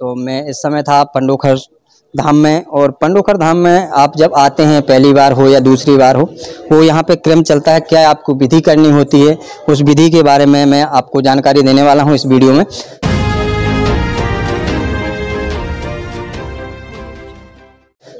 तो मैं इस समय था पंडोखर धाम में और पंडोखर धाम में आप जब आते हैं पहली बार हो या दूसरी बार हो वो यहाँ पे क्रम चलता है क्या आपको विधि करनी होती है उस विधि के बारे में मैं आपको जानकारी देने वाला हूँ इस वीडियो में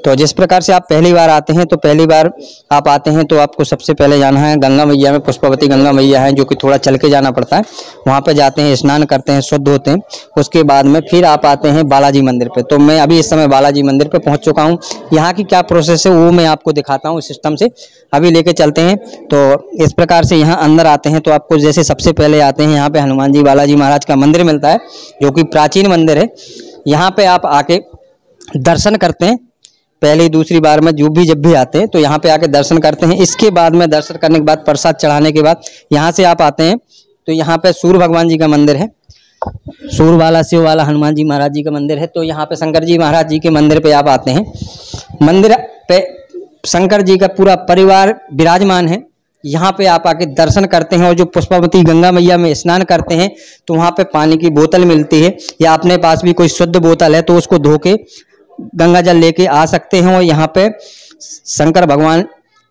तो जिस प्रकार से आप पहली बार आते हैं तो पहली बार आप आते हैं तो आपको सबसे पहले जाना है गंगा मैया में पुष्पावती गंगा मैया है जो कि थोड़ा चल के जाना पड़ता है वहाँ पर जाते हैं स्नान करते हैं शुद्ध होते हैं उसके बाद में फिर आप आते हैं बालाजी मंदिर पर तो मैं अभी इस समय बालाजी मंदिर पर पहुँच चुका हूँ यहाँ की क्या प्रोसेस है वो मैं आपको दिखाता हूँ सिस्टम से अभी लेके चलते हैं तो इस प्रकार से यहाँ अंदर आते हैं तो आपको जैसे सबसे पहले आते हैं यहाँ पे हनुमान जी बालाजी महाराज का मंदिर मिलता है जो कि प्राचीन मंदिर है यहाँ पे आप आके दर्शन करते हैं पहली दूसरी बार में जो भी जब भी आते हैं तो यहाँ पे आके दर्शन करते हैं इसके बाद में दर्शन करने के बाद प्रसाद चढ़ाने के बाद यहाँ से आप आते हैं तो यहाँ पे सूर्य भगवान जी का मंदिर है सूर वाला शिव वाला हनुमान जी महाराज जी का मंदिर है तो यहाँ पे शंकर जी महाराज जी के मंदिर पे आप आते हैं मंदिर पे शंकर जी का पूरा परिवार विराजमान है यहाँ पे आप आके दर्शन करते हैं और जो पुष्पावती गंगा मैया में स्नान करते हैं तो वहाँ पे पानी की बोतल मिलती है या अपने पास भी कोई शुद्ध बोतल है तो उसको धो के गंगा जल लेके आ सकते हैं और यहाँ पे शंकर भगवान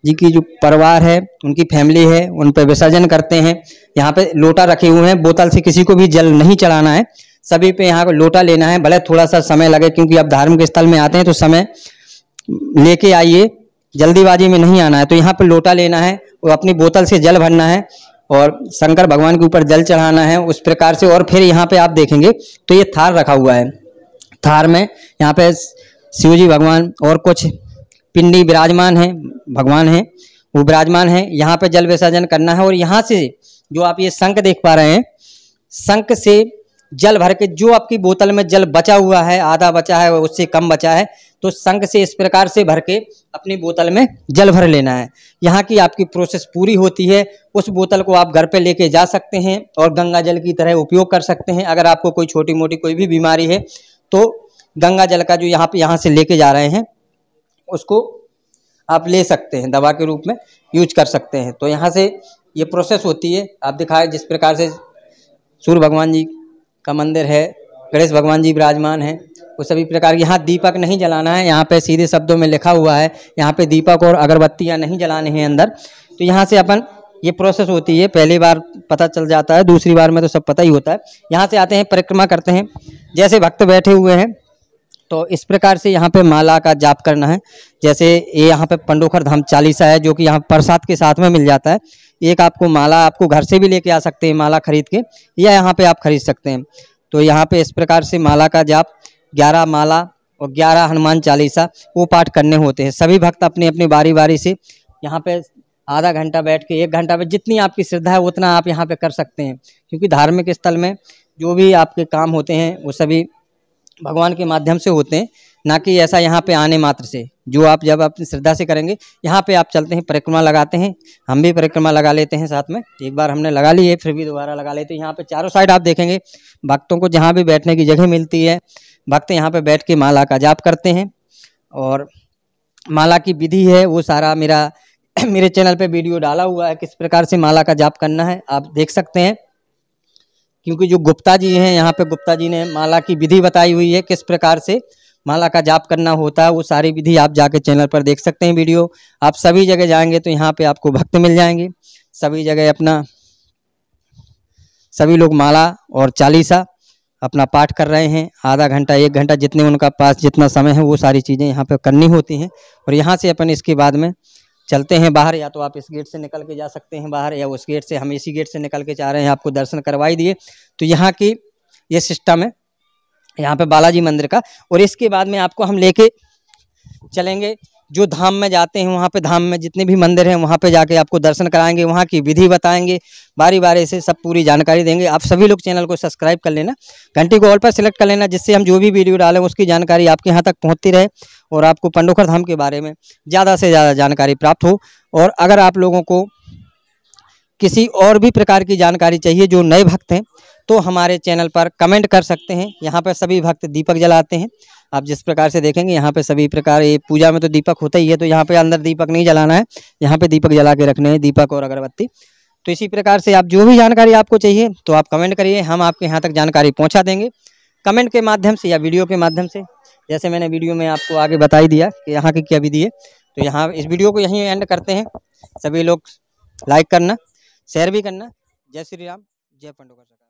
जी की जो परिवार है उनकी फैमिली है उन पर विसर्जन करते हैं यहाँ पे लोटा रखे हुए हैं बोतल से किसी को भी जल नहीं चढ़ाना है सभी पे यहाँ लोटा लेना है भले थोड़ा सा समय लगे क्योंकि आप धार्मिक स्थल में आते हैं तो समय लेके आइए जल्दीबाजी में नहीं आना है तो यहाँ पर लोटा लेना है और अपनी बोतल से जल भरना है और शंकर भगवान के ऊपर जल चढ़ाना है उस प्रकार से और फिर यहाँ पे आप देखेंगे तो ये थार रखा हुआ है थार में यहाँ पे शिव जी भगवान और कुछ पिंडी विराजमान है भगवान है वो विराजमान है यहाँ पे जल विसर्जन करना है और यहाँ से जो आप ये शंख देख पा रहे हैं शंख से जल भर के जो आपकी बोतल में जल बचा हुआ है आधा बचा है उससे कम बचा है तो शंख से इस प्रकार से भर के अपनी बोतल में जल भर लेना है यहाँ की आपकी प्रोसेस पूरी होती है उस बोतल को आप घर पे लेके जा सकते हैं और गंगा जल की तरह उपयोग कर सकते हैं अगर आपको कोई छोटी मोटी कोई भी बीमारी है तो गंगा जल का जो यहाँ पे यहाँ से लेके जा रहे हैं उसको आप ले सकते हैं दवा के रूप में यूज कर सकते हैं तो यहाँ से ये प्रोसेस होती है आप दिखाए जिस प्रकार से सूर्य भगवान जी का मंदिर है गणेश भगवान जी विराजमान है वो सभी प्रकार यहाँ दीपक नहीं जलाना है यहाँ पे सीधे शब्दों में लिखा हुआ है यहाँ पे दीपक और अगरबत्तियाँ नहीं जलाने हैं अंदर तो यहाँ से अपन ये प्रोसेस होती है पहली बार पता चल जाता है दूसरी बार में तो सब पता ही होता है यहाँ से आते हैं परिक्रमा करते हैं जैसे भक्त बैठे हुए हैं तो इस प्रकार से यहाँ पे माला का जाप करना है जैसे ये यहाँ पे पंडोखर धाम चालीसा है जो कि यहाँ प्रसाद के साथ में मिल जाता है एक आपको माला आपको घर से भी लेके आ सकते हैं माला खरीद के या यहाँ पे आप खरीद सकते हैं तो यहाँ पे इस प्रकार से माला का जाप ग्यारह माला और ग्यारह हनुमान चालीसा वो पाठ करने होते हैं सभी भक्त अपनी अपनी बारी बारी से यहाँ पे आधा घंटा बैठ के एक घंटा में जितनी आपकी श्रद्धा है उतना आप यहाँ पे कर सकते हैं क्योंकि धार्मिक स्थल में जो भी आपके काम होते हैं वो सभी भगवान के माध्यम से होते हैं ना कि ऐसा यहाँ पे आने मात्र से जो आप जब अपनी श्रद्धा से करेंगे यहाँ पे आप चलते हैं परिक्रमा लगाते हैं हम भी परिक्रमा लगा लेते हैं साथ में एक बार हमने लगा ली है फिर भी दोबारा लगा लेते हैं यहाँ पे चारों साइड आप देखेंगे भक्तों को जहाँ भी बैठने की जगह मिलती है भक्त यहाँ पे बैठ के माला का जाप करते हैं और माला की विधि है वो सारा मेरा मेरे चैनल पे वीडियो डाला हुआ है किस प्रकार से माला का जाप करना है आप देख सकते हैं क्योंकि जो गुप्ता जी हैं यहाँ पे गुप्ता जी ने माला की विधि बताई हुई है किस प्रकार से माला का जाप करना होता है वो सारी विधि आप जाके चैनल पर देख सकते हैं वीडियो आप सभी जगह जाएंगे तो यहाँ पे आपको भक्त मिल जाएंगे सभी जगह अपना सभी लोग माला और चालीसा अपना पाठ कर रहे हैं आधा घंटा एक घंटा जितने उनका पास जितना समय है वो सारी चीज़ें यहाँ पे करनी होती हैं और यहाँ से अपन इसके बाद में चलते हैं बाहर या तो आप इस गेट से निकल के जा सकते हैं बाहर या उस गेट से हम इसी गेट से निकल के जा रहे हैं आपको दर्शन करवाई दिए तो यहाँ की ये सिस्टम है यहाँ पे बालाजी मंदिर का और इसके बाद में आपको हम लेके चलेंगे जो धाम में जाते हैं वहाँ पे धाम में जितने भी मंदिर हैं वहाँ पे जाके आपको दर्शन कराएंगे वहाँ की विधि बताएंगे बारी बारी से सब पूरी जानकारी देंगे आप सभी लोग चैनल को सब्सक्राइब कर लेना घंटी को ऑल पर सिलेक्ट कर लेना जिससे हम जो भी वीडियो डालें उसकी जानकारी आपके यहाँ तक पहुँचती रहे और आपको पंडोखर धाम के बारे में ज़्यादा से ज़्यादा जानकारी प्राप्त हो और अगर आप लोगों को किसी और भी प्रकार की जानकारी चाहिए जो नए भक्त हैं तो हमारे चैनल पर कमेंट कर सकते हैं यहाँ पर सभी भक्त दीपक जलाते हैं आप जिस प्रकार से देखेंगे यहाँ पे सभी प्रकार ये पूजा में तो दीपक होता ही है तो यहाँ पे अंदर दीपक नहीं जलाना है यहाँ पे दीपक जला के रखने हैं दीपक और अगरबत्ती तो इसी प्रकार से आप जो भी जानकारी आपको चाहिए तो आप कमेंट करिए हम आपके यहाँ तक जानकारी पहुँचा देंगे कमेंट के माध्यम से या वीडियो के माध्यम से जैसे मैंने वीडियो में आपको आगे बता ही दिया कि यहाँ की क्या विधि है तो यहाँ इस वीडियो को यहीं एंड करते हैं सभी लोग लाइक करना शेयर भी करना जय श्री राम जय पंडोगा